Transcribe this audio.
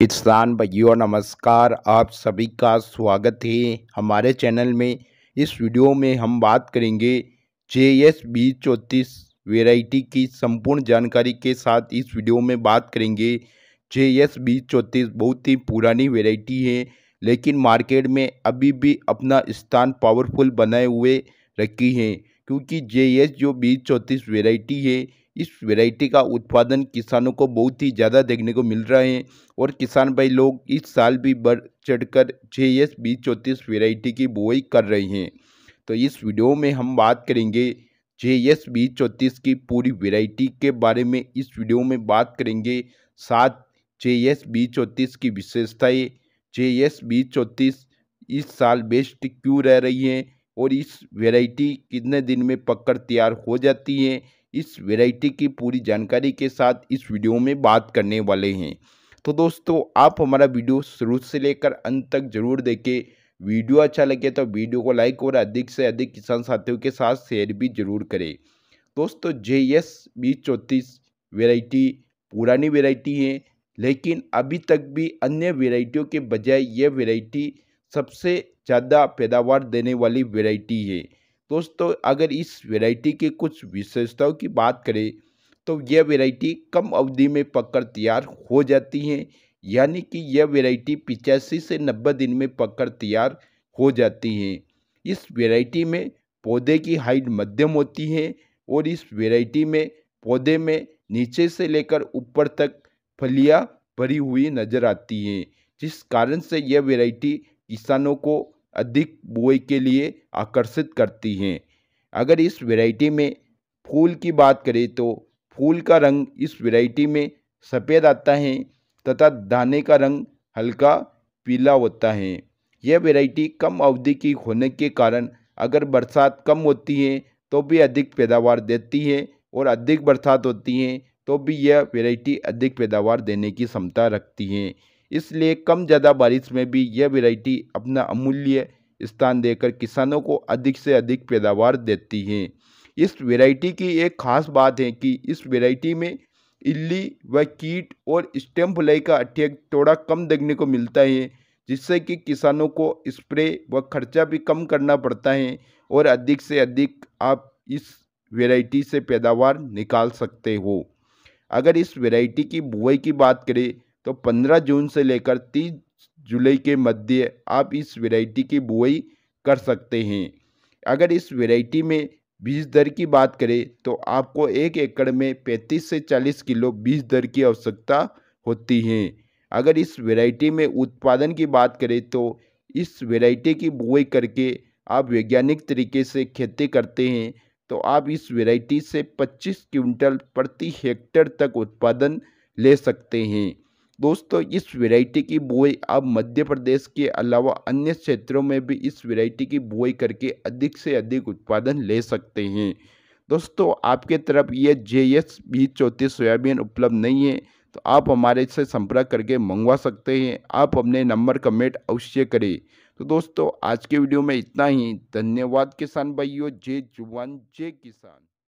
किसान भैया नमस्कार आप सभी का स्वागत है हमारे चैनल में इस वीडियो में हम बात करेंगे जे एस बी चौंतीस वेराइटी की संपूर्ण जानकारी के साथ इस वीडियो में बात करेंगे जे एस बी चौंतीस बहुत ही पुरानी वेराइटी है लेकिन मार्केट में अभी भी अपना स्थान पावरफुल बनाए हुए रखी है क्योंकि जे एस जो बी चौंतीस वेराइटी है इस वैरायटी का उत्पादन किसानों को बहुत ही ज़्यादा देखने को मिल रहा है और किसान भाई लोग इस साल भी बढ़ चढ़ कर छः एस बी चौंतीस वेराइटी की बुआई कर रहे हैं तो इस वीडियो में हम बात करेंगे जे एस बी चौंतीस की पूरी वेराइटी के बारे में इस वीडियो में बात करेंगे साथ जे एस बी चौंतीस की विशेषताएँ जे एस बी चौंतीस इस साल बेस्ट क्यों रह रही हैं और इस वेराइटी कितने दिन में पककर तैयार हो जाती है इस वेराइटी की पूरी जानकारी के साथ इस वीडियो में बात करने वाले हैं तो दोस्तों आप हमारा वीडियो शुरू से लेकर अंत तक जरूर देखें वीडियो अच्छा लगे तो वीडियो को लाइक और अधिक से अधिक किसान साथियों के साथ शेयर भी जरूर करें दोस्तों जे एस बी चौंतीस वेराइटी पुरानी वेराइटी है लेकिन अभी तक भी अन्य वेराइटियों के बजाय यह वेराइटी सबसे ज़्यादा पैदावार देने वाली वेराइटी है दोस्तों अगर इस वैरायटी की कुछ विशेषताओं की बात करें तो यह वैरायटी कम अवधि में पककर तैयार हो जाती है यानी कि यह वैरायटी पिचासी से नब्बे दिन में पककर तैयार हो जाती है इस वैरायटी में पौधे की हाइट मध्यम होती है और इस वैरायटी में पौधे में नीचे से लेकर ऊपर तक फलियां भरी हुई नज़र आती हैं जिस कारण से यह वैरायटी किसानों को अधिक बुआई के लिए आकर्षित करती हैं अगर इस वैरायटी में फूल की बात करें तो फूल का रंग इस वैरायटी में सफ़ेद आता है तथा दाने का रंग हल्का पीला होता है यह वैरायटी कम अवधि की होने के कारण अगर बरसात कम होती है तो भी अधिक पैदावार देती है और अधिक बरसात होती है तो भी यह वैरायटी अधिक पैदावार देने की क्षमता रखती है इसलिए कम ज़्यादा बारिश में भी यह वेराइटी अपना अमूल्य स्थान देकर किसानों को अधिक से अधिक पैदावार देती है इस वेराइटी की एक खास बात है कि इस वेराइटी में इल्ली व कीट और स्टेम फुलाई का अटैक थोड़ा कम देखने को मिलता है जिससे कि किसानों को स्प्रे व खर्चा भी कम करना पड़ता है और अधिक से अधिक आप इस वेराइटी से पैदावार निकाल सकते हो अगर इस वेराइटी की बुआई की बात करें तो 15 जून से लेकर 30 जुलाई के मध्य आप इस वैरायटी की बुआई कर सकते हैं अगर इस वैरायटी में बीज दर की बात करें तो आपको एक एकड़ में 35 से 40 किलो बीज दर की आवश्यकता होती है अगर इस वैरायटी में उत्पादन की बात करें तो इस वैरायटी की बुआई करके आप वैज्ञानिक तरीके से खेती करते हैं तो आप इस वैरायटी से 25 क्विंटल प्रति हेक्टर तक उत्पादन ले सकते हैं दोस्तों इस वैरायटी की बुआई आप मध्य प्रदेश के अलावा अन्य क्षेत्रों में भी इस वैरायटी की बुआई करके अधिक से अधिक उत्पादन ले सकते हैं दोस्तों आपके तरफ ये जे एस बी चौंतीस सोयाबीन उपलब्ध नहीं है तो आप हमारे से संपर्क करके मंगवा सकते हैं आप अपने नंबर कमेंट अवश्य करें तो दोस्तों आज के वीडियो में इतना ही धन्यवाद किसान भाइयों जय जुवान जय किसान